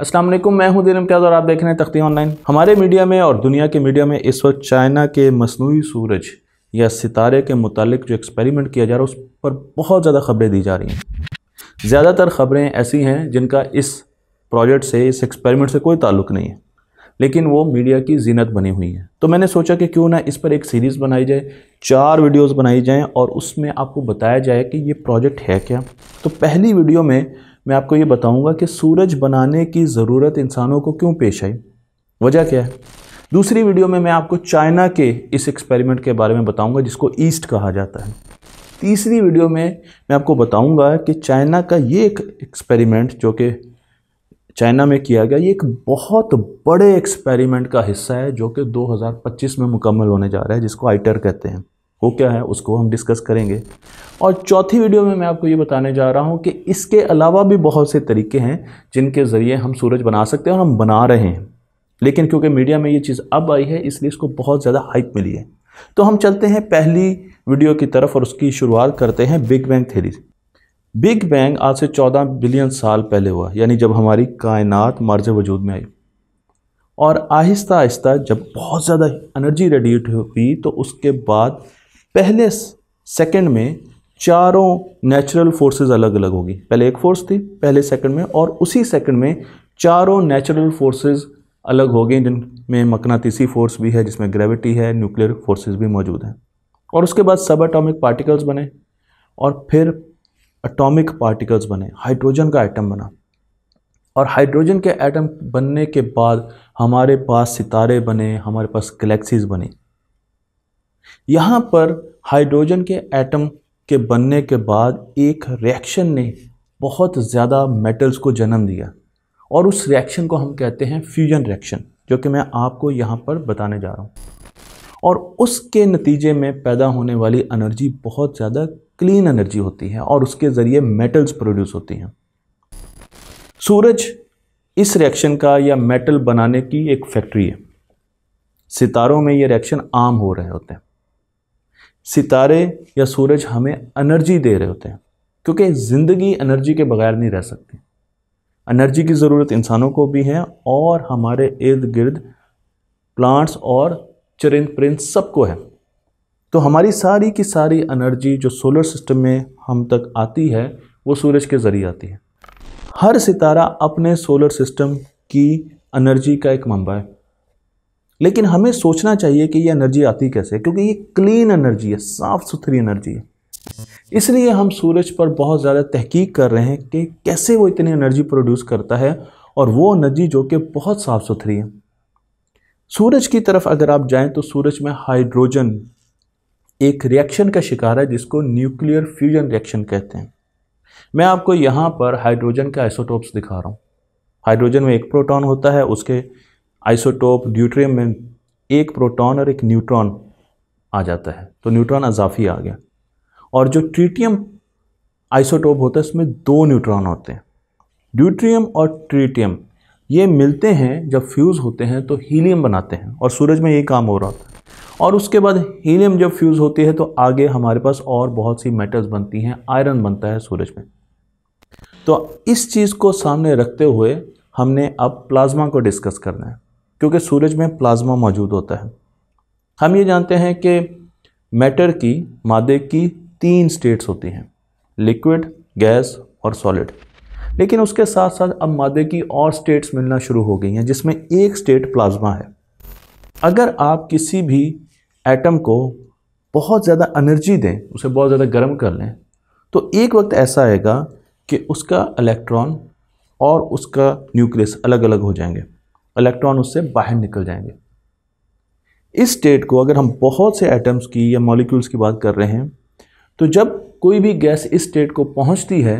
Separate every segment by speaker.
Speaker 1: असलम मैं हूं दिल क्या और आप देख रहे हैं तख्ती ऑनलाइन हमारे मीडिया में और दुनिया के मीडिया में इस वक्त चाइना के मसनू सूरज या सितारे के मुतालिक जो एक्सपेरिमेंट किया जा रहा है उस पर बहुत ज़्यादा खबरें दी जा रही हैं ज़्यादातर खबरें ऐसी हैं जिनका इस प्रोजेक्ट से इस एक्सपेरिमेंट से कोई ताल्लुक नहीं है लेकिन वो मीडिया की जीनत बनी हुई है तो मैंने सोचा कि क्यों ना इस पर एक सीरीज़ बनाई जाए चार वीडियोस बनाई जाएं और उसमें आपको बताया जाए कि ये प्रोजेक्ट है क्या तो पहली वीडियो में मैं आपको ये बताऊंगा कि सूरज बनाने की ज़रूरत इंसानों को क्यों पेश आई वजह क्या है दूसरी वीडियो में मैं आपको चाइना के इस एक्सपेरिमेंट के बारे में बताऊंगा जिसको ईस्ट कहा जाता है तीसरी वीडियो में मैं आपको बताऊंगा कि चाइना का ये एक एक्सपेरिमेंट जो कि चाइना में किया गया ये एक बहुत बड़े एक्सपेरिमेंट का हिस्सा है जो कि 2025 में मुकम्मल होने जा रहा है जिसको आइटर कहते हैं वो क्या है उसको हम डिस्कस करेंगे और चौथी वीडियो में मैं आपको ये बताने जा रहा हूँ कि इसके अलावा भी बहुत से तरीके हैं जिनके ज़रिए हम सूरज बना सकते हैं और हम बना रहे हैं लेकिन क्योंकि मीडिया में ये चीज़ अब आई है इसलिए इसको बहुत ज़्यादा हाइप मिली है तो हम चलते हैं पहली वीडियो की तरफ और उसकी शुरुआत करते हैं big bang theory big bang आज से 14 बिलियन साल पहले हुआ यानी जब हमारी कायनात मर्ज वजूद में आई और आहिस्ता आहिस्ता जब बहुत ज़्यादा एनर्जी रेडिएट हुई तो उसके बाद पहले सेकंड में चारों नेचुरल फोर्सेस अलग अलग होगी पहले एक फोर्स थी पहले सेकंड में और उसी सेकंड में चारों नेचुरल फोर्सेस अलग हो गई जिनमें मकनातीसी फोर्स भी है जिसमें ग्रेविटी है न्यूक्लियर फोर्सेस भी मौजूद हैं और उसके बाद सब अटोमिक पार्टिकल्स बने और फिर अटोमिक पार्टिकल्स बने हाइड्रोजन का एटम बना और हाइड्रोजन के एटम बनने के बाद हमारे पास सितारे बने हमारे पास गलेक्सीज़ बनी यहाँ पर हाइड्रोजन के एटम के बनने के बाद एक रिएक्शन ने बहुत ज़्यादा मेटल्स को जन्म दिया और उस रिएक्शन को हम कहते हैं फ्यूजन रिएक्शन जो कि मैं आपको यहाँ पर बताने जा रहा हूँ और उसके नतीजे में पैदा होने वाली एनर्जी बहुत ज़्यादा क्लीन एनर्जी होती है और उसके ज़रिए मेटल्स प्रोड्यूस होती हैं सूरज इस रिएक्शन का या मेटल बनाने की एक फैक्ट्री है सितारों में ये रिएक्शन आम हो रहे होते हैं सितारे या सूरज हमें एनर्जी दे रहे होते हैं क्योंकि ज़िंदगी एनर्जी के बगैर नहीं रह सकती एनर्जी की ज़रूरत इंसानों को भी है और हमारे इर्द गिर्द प्लांट्स और चरिंद परिंद सबको है तो हमारी सारी की सारी एनर्जी जो सोलर सिस्टम में हम तक आती है वो सूरज के ज़रिए आती है हर सितारा अपने सोलर सिस्टम की एनर्जी का एक मंबा है लेकिन हमें सोचना चाहिए कि ये एनर्जी आती कैसे क्योंकि ये क्लीन एनर्जी है साफ़ सुथरी एनर्जी है इसलिए हम सूरज पर बहुत ज़्यादा तहकीक कर रहे हैं कि कैसे वो इतनी एनर्जी प्रोड्यूस करता है और वो एनर्जी जो कि बहुत साफ़ सुथरी है सूरज की तरफ अगर आप जाएं तो सूरज में हाइड्रोजन एक रिएक्शन का शिकार है जिसको न्यूक्लियर फ्यूजन रिएक्शन कहते हैं मैं आपको यहाँ पर हाइड्रोजन का आइसोटोप्स दिखा रहा हूँ हाइड्रोजन में एक प्रोटॉन होता है उसके आइसोटोप ड्यूट्रियम में एक प्रोटॉन और एक न्यूट्रॉन आ जाता है तो न्यूट्रॉन अजाफी आ गया और जो ट्रीटियम आइसोटोप होता है उसमें दो न्यूट्रॉन होते हैं ड्यूट्रियम और ट्रीटियम ये मिलते हैं जब फ्यूज़ होते हैं तो हीलियम बनाते हैं और सूरज में ये काम हो रहा होता है और उसके बाद हीलियम जब फ्यूज़ होती है तो आगे हमारे पास और बहुत सी मेटल्स बनती हैं आयरन बनता है सूरज में तो इस चीज़ को सामने रखते हुए हमने अब प्लाज्मा को डिस्कस करना है क्योंकि सूरज में प्लाज्मा मौजूद होता है हम ये जानते हैं कि मैटर की मादे की तीन स्टेट्स होती हैं लिक्विड गैस और सॉलिड लेकिन उसके साथ साथ अब मादे की और स्टेट्स मिलना शुरू हो गई हैं जिसमें एक स्टेट प्लाज्मा है अगर आप किसी भी एटम को बहुत ज़्यादा एनर्जी दें उसे बहुत ज़्यादा गर्म कर लें तो एक वक्त ऐसा आएगा कि उसका इलेक्ट्रॉन और उसका न्यूक्लियस अलग अलग हो जाएंगे इलेक्ट्रॉन उससे बाहर निकल जाएंगे इस स्टेट को अगर हम बहुत से एटम्स की या मॉलिक्यूल्स की बात कर रहे हैं तो जब कोई भी गैस इस स्टेट को पहुंचती है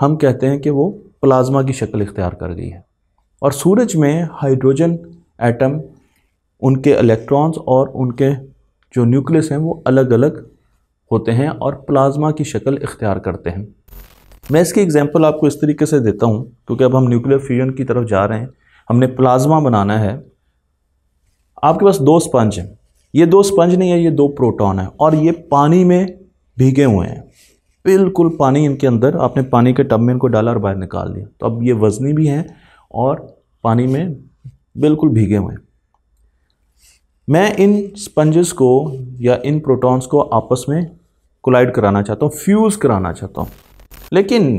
Speaker 1: हम कहते हैं कि वो प्लाज्मा की शक्ल इख्तियार कर गई है और सूरज में हाइड्रोजन एटम उनके इलेक्ट्रॉन्स और उनके जो न्यूक्लियस हैं वो अलग अलग होते हैं और प्लाज्मा की शक्ल इख्तियार करते हैं मैं इसकी एग्जांपल आपको इस तरीके से देता हूँ क्योंकि अब हम न्यूक्लियर फ्यूजन की तरफ जा रहे हैं हमने प्लाज्मा बनाना है आपके पास दो स्पंज हैं ये दो स्पंज नहीं है ये दो प्रोटॉन है और ये पानी में भीगे हुए हैं बिल्कुल पानी इनके अंदर आपने पानी के टब में इनको डाला और बाहर निकाल दिया तो अब ये वजनी भी हैं और पानी में बिल्कुल भीगे हुए हैं मैं इन स्पंजेस को या इन प्रोटॉन्स को आपस में कोलाइड कराना चाहता हूँ फ्यूज़ कराना चाहता हूँ लेकिन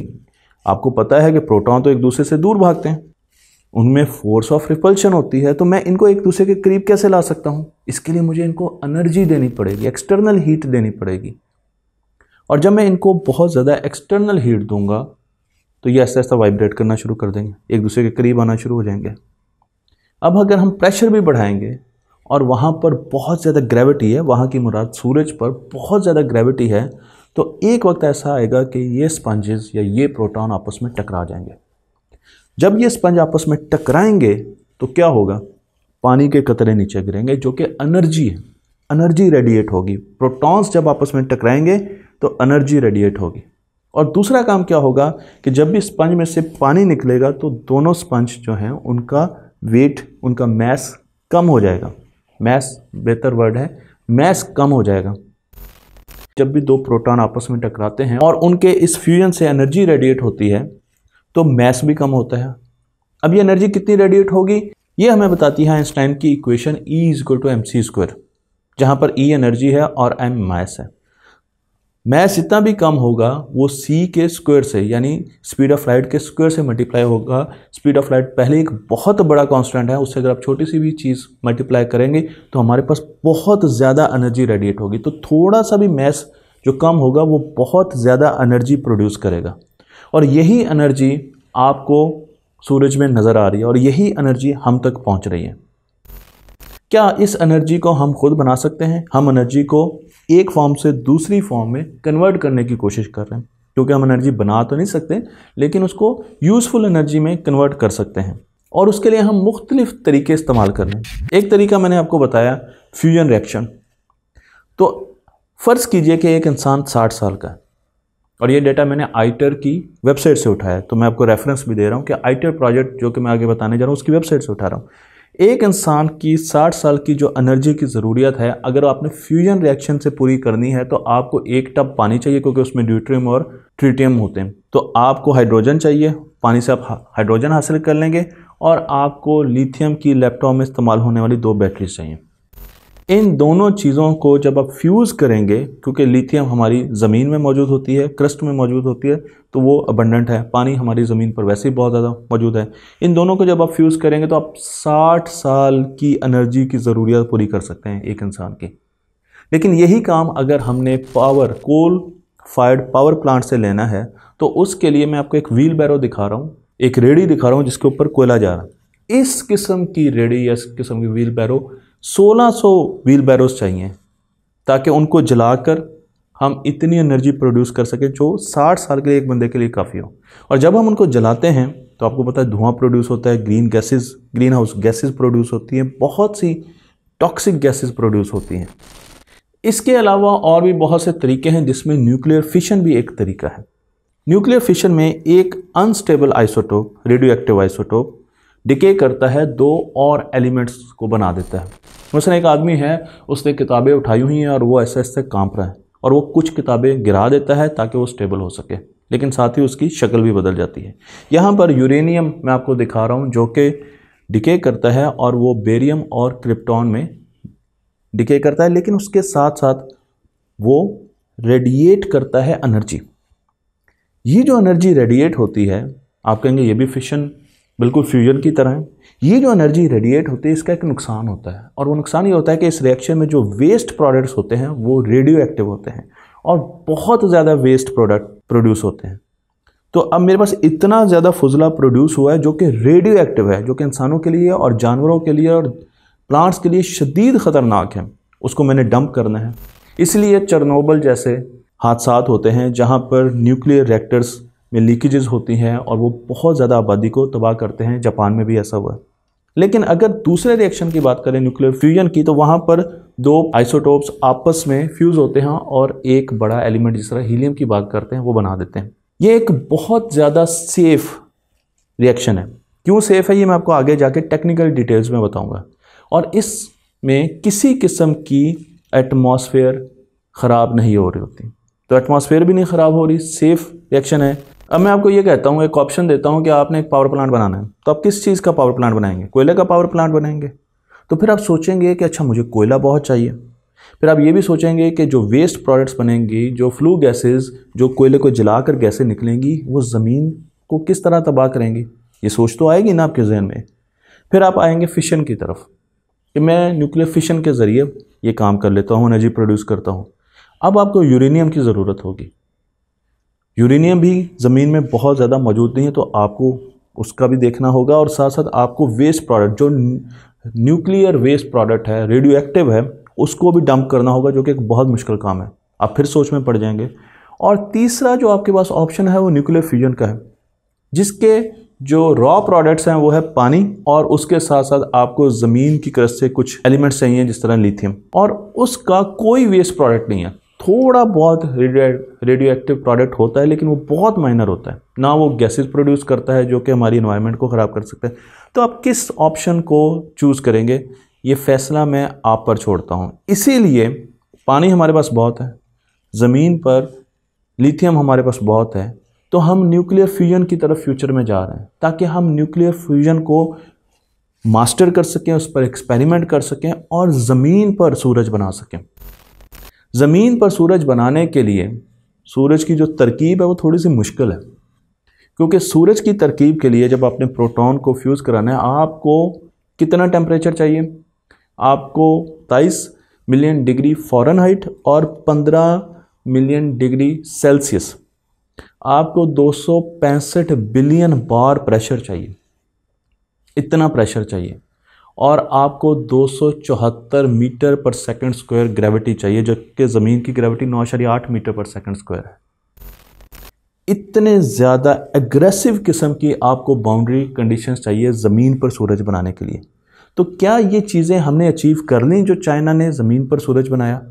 Speaker 1: आपको पता है कि प्रोटॉन तो एक दूसरे से दूर भागते हैं उनमें फोर्स ऑफ रिपल्शन होती है तो मैं इनको एक दूसरे के करीब कैसे ला सकता हूँ इसके लिए मुझे इनको एनर्जी देनी पड़ेगी एक्सटर्नल हीट देनी पड़ेगी और जब मैं इनको बहुत ज़्यादा एक्सटर्नल हीट दूंगा तो ये ऐसा ऐसा वाइब्रेट करना शुरू कर देंगे एक दूसरे के करीब आना शुरू हो जाएंगे अब अगर हम प्रेशर भी बढ़ाएंगे और वहाँ पर बहुत ज़्यादा ग्रेविटी है वहाँ की मुराद सूरज पर बहुत ज़्यादा ग्रेविटी है तो एक वक्त ऐसा आएगा कि ये स्पंजेस या ये प्रोटॉन आपस में टकरा जाएंगे जब ये स्पंज आपस में टकराएंगे तो क्या होगा पानी के कतरे नीचे गिरेंगे जो कि एनर्जी है एनर्जी रेडिएट होगी प्रोटॉन्स जब आपस में टकराएंगे तो एनर्जी रेडिएट होगी और दूसरा काम क्या होगा कि जब भी स्पंज में से पानी निकलेगा तो दोनों स्पंज जो हैं उनका वेट उनका मैस कम हो जाएगा मैस बेहतर वर्ड है मैस कम हो जाएगा जब भी दो प्रोटॉन आपस में टकराते हैं और उनके इस फ्यूजन से एनर्जी रेडिएट होती है तो मैस भी कम होता है अब ये एनर्जी कितनी रेडिएट होगी ये हमें बताती है आइंस्टाइन की equation E is equal to M C square जहाँ पर ई e एनर्जी है और एम मैस है मैस जितना भी कम होगा वो सी के स्क्वायर से यानी स्पीड ऑफ लाइट के स्क्वायर से मल्टीप्लाई होगा स्पीड ऑफ लाइट पहले एक बहुत बड़ा कांस्टेंट है उससे अगर आप छोटी सी भी चीज़ मल्टीप्लाई करेंगे तो हमारे पास बहुत ज़्यादा एनर्जी रेडिएट होगी तो थोड़ा सा भी मैस जो कम होगा वो बहुत ज़्यादा एनर्जी प्रोड्यूस करेगा और यही एनर्जी आपको सूरज में नज़र आ रही है और यही एनर्जी हम तक पहुंच रही है क्या इस एनर्जी को हम खुद बना सकते हैं हम एनर्जी को एक फॉर्म से दूसरी फॉर्म में कन्वर्ट करने की कोशिश कर रहे हैं क्योंकि हम एनर्जी बना तो नहीं सकते लेकिन उसको यूज़फुल एनर्जी में कन्वर्ट कर सकते हैं और उसके लिए हम मुख्तलिफ तरीके इस्तेमाल कर रहे हैं एक तरीका मैंने आपको बताया फ्यूजन रिएक्शन तो फ़र्ज़ कीजिए कि एक इंसान साठ साल का है और ये डेटा मैंने आईटर e की वेबसाइट से उठाया तो मैं आपको रेफरेंस भी दे रहा हूँ कि आईटर प्रोजेक्ट e जो कि मैं आगे बताने जा रहा हूँ उसकी वेबसाइट से उठा रहा हूँ एक इंसान की 60 साल की जो एनर्जी की ज़रूरत है अगर आपने फ्यूजन रिएक्शन से पूरी करनी है तो आपको एक टप पानी चाहिए क्योंकि उसमें ड्यूट्रियम और ट्रिटियम होते हैं तो आपको हाइड्रोजन चाहिए पानी से आप हाइड्रोजन हासिल कर लेंगे और आपको लिथियम की लैपटॉप में इस्तेमाल होने वाली दो बैटरीज चाहिए इन दोनों चीज़ों को जब आप फ्यूज़ करेंगे क्योंकि लिथियम हमारी ज़मीन में मौजूद होती है क्रस्ट में मौजूद होती है तो वो अबंडेंट है पानी हमारी ज़मीन पर वैसे ही बहुत ज़्यादा मौजूद है इन दोनों को जब आप फ्यूज़ करेंगे तो आप 60 साल की एनर्जी की ज़रूरियात पूरी कर सकते हैं एक इंसान की लेकिन यही काम अगर हमने power coal fired power plant से लेना है तो उसके लिए मैं आपको एक व्हील बैरो दिखा रहा हूँ एक रेडी दिखा रहा हूँ जिसके ऊपर कोयला जा रहा है इस किस्म की रेडी या इस किस्म की व्हील बैरो 1600 व्हील बैरोज चाहिए ताकि उनको जलाकर हम इतनी एनर्जी प्रोड्यूस कर सकें जो 60 साल के लिए एक बंदे के लिए काफ़ी हो और जब हम उनको जलाते हैं तो आपको पता है धुआं प्रोड्यूस होता है green gases greenhouse gases produce होती हैं बहुत सी टॉक्सिक गैसेस प्रोड्यूस होती हैं इसके अलावा और भी बहुत से तरीके हैं जिसमें न्यूक्लियर फिशन भी एक तरीका है न्यूक्लियर फिशन में एक unstable isotope radioactive isotope decay करता है दो और एलिमेंट्स को बना देता है मसलन एक आदमी है उसने किताबें उठाई हुई हैं और वो ऐसे ऐसे कांप रहा है और वो कुछ किताबें गिरा देता है ताकि वो स्टेबल हो सके लेकिन साथ ही उसकी शक्ल भी बदल जाती है यहाँ पर यूरेनियम मैं आपको दिखा रहा हूँ जो कि डिके करता है और वो बेरियम और क्रिप्टॉन में डिके करता है लेकिन उसके साथ साथ वो रेडिएट करता है एनर्जी ये जो एनर्जी रेडिएट होती है आप कहेंगे ये भी फिशन बिल्कुल फ्यूजन की तरह है ये जो एनर्जी रेडिएट होती है इसका एक नुकसान होता है और वो नुकसान ये होता है कि इस रिएक्शन में जो वेस्ट प्रोडक्ट्स होते हैं वो रेडियो एक्टिव होते हैं और बहुत ज़्यादा वेस्ट प्रोडक्ट प्रोड्यूस होते हैं तो अब मेरे पास इतना ज़्यादा फजला प्रोड्यूस हुआ है जो कि रेडियो एक्टिव है जो कि इंसानों के लिए और जानवरों के लिए और प्लांट्स के लिए शदीद ख़तरनाक है उसको मैंने डंप करना है इसलिए चरनोबल जैसे हादसा होते हैं जहाँ पर न्यूक्लियर रिएक्टर्स में लीकेजेस होती हैं और वो बहुत ज़्यादा आबादी को तबाह करते हैं जापान में भी ऐसा हुआ है लेकिन अगर दूसरे रिएक्शन की बात करें न्यूक्लियर फ्यूजन की तो वहाँ पर दो आइसोटोप्स आपस में फ्यूज़ होते हैं और एक बड़ा एलिमेंट जिस तरह हीलियम की बात करते हैं वो बना देते हैं ये एक बहुत ज़्यादा सेफ़ रिएक्शन है क्यों सेफ़ है ये मैं आपको आगे जाके टेक्निकल डिटेल्स में बताऊँगा और इसमें किसी किस्म की एटमॉस्फेयर ख़राब नहीं हो रही होती तो एटमॉस्फेयर भी नहीं ख़राब हो रही सेफ़ रिएक्शन है अब मैं आपको ये कहता हूँ एक ऑप्शन देता हूँ कि आपने एक पावर प्लांट बनाना है तो आप किस चीज़ का पावर प्लांट बनाएंगे कोयले का पावर प्लांट बनाएंगे तो फिर आप सोचेंगे कि अच्छा मुझे कोयला बहुत चाहिए फिर आप ये भी सोचेंगे कि जो वेस्ट प्रोडक्ट्स बनेंगी जो फ्लू गैसेस जो कोयले को जला कर गैसें निकलेंगी वो ज़मीन को किस तरह तबाह करेंगी ये सोच तो आएगी ना आपके जहन में फिर आप आएंगे फिशन की तरफ कि मैं न्यूक्लियर फिशन के ज़रिए ये काम कर लेता हूँ एनर्जी प्रोड्यूस करता हूँ अब आपको यूरेनियम की ज़रूरत होगी यूरेनियम भी ज़मीन में बहुत ज़्यादा मौजूद नहीं है तो आपको उसका भी देखना होगा और साथ साथ आपको वेस्ट प्रोडक्ट जो न्यूक्लियर वेस्ट प्रोडक्ट है रेडियो एक्टिव है उसको भी डंप करना होगा जो कि एक बहुत मुश्किल काम है आप फिर सोच में पड़ जाएंगे और तीसरा जो आपके पास ऑप्शन है वो न्यूक्लियर फ्यूजन का है जिसके जो रॉ प्रोडक्ट्स हैं वो है पानी और उसके साथ साथ आपको ज़मीन की क्रस्ट से कुछ एलिमेंट्स चाहिए जिस तरह लिथियम और उसका कोई वेस्ट प्रोडक्ट नहीं है थोड़ा बहुत रेडियो एक्टिव प्रोडक्ट होता है लेकिन वो बहुत माइनर होता है ना वो गैसेस प्रोड्यूस करता है जो कि हमारी इन्वायरमेंट को ख़राब कर सकता है तो आप किस ऑप्शन को चूज़ करेंगे ये फैसला मैं आप पर छोड़ता हूँ इसीलिए पानी हमारे पास बहुत है ज़मीन पर लिथियम हमारे पास बहुत है तो हम न्यूक्लियर फ्यूजन की तरफ फ्यूचर में जा रहे हैं ताकि हम न्यूक्लियर फ्यूजन को मास्टर कर सकें उस पर एक्सपेरिमेंट कर सकें और ज़मीन पर सूरज बना सकें ज़मीन पर सूरज बनाने के लिए सूरज की जो तरकीब है वो थोड़ी सी मुश्किल है क्योंकि सूरज की तरकीब के लिए जब आपने प्रोटॉन को फ्यूज़ कराना है आपको कितना टेम्परेचर चाहिए आपको 23 मिलियन डिग्री फॉरन हाइट और 15 मिलियन डिग्री सेल्सियस आपको पैंसठ बिलियन बार प्रेशर चाहिए इतना प्रेशर चाहिए और आपको दो metre per second square gravity चाहिए जबकि ज़मीन की ग्रेविटी नौ मीटर पर सेकंड स्क्वायर है इतने ज़्यादा एग्रेसिव किस्म की आपको बाउंड्री कंडीशंस चाहिए ज़मीन पर सूरज बनाने के लिए तो क्या ये चीज़ें हमने अचीव कर ली जो चाइना ने ज़मीन पर सूरज बनाया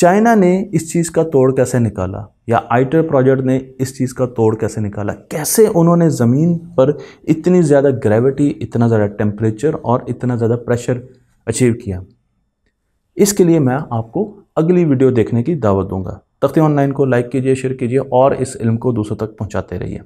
Speaker 1: चाइना ने इस चीज़ का तोड़ कैसे निकाला या आईटर प्रोजेक्ट ने इस चीज़ का तोड़ कैसे निकाला कैसे उन्होंने ज़मीन पर इतनी ज़्यादा ग्रेविटी इतना ज़्यादा टेम्परेचर और इतना ज़्यादा प्रेशर अचीव किया इसके लिए मैं आपको अगली वीडियो देखने की दावत दूंगा तख्ती ऑनलाइन को लाइक कीजिए शेयर कीजिए और इस इल्म को दूसरों तक पहुँचाते रहिए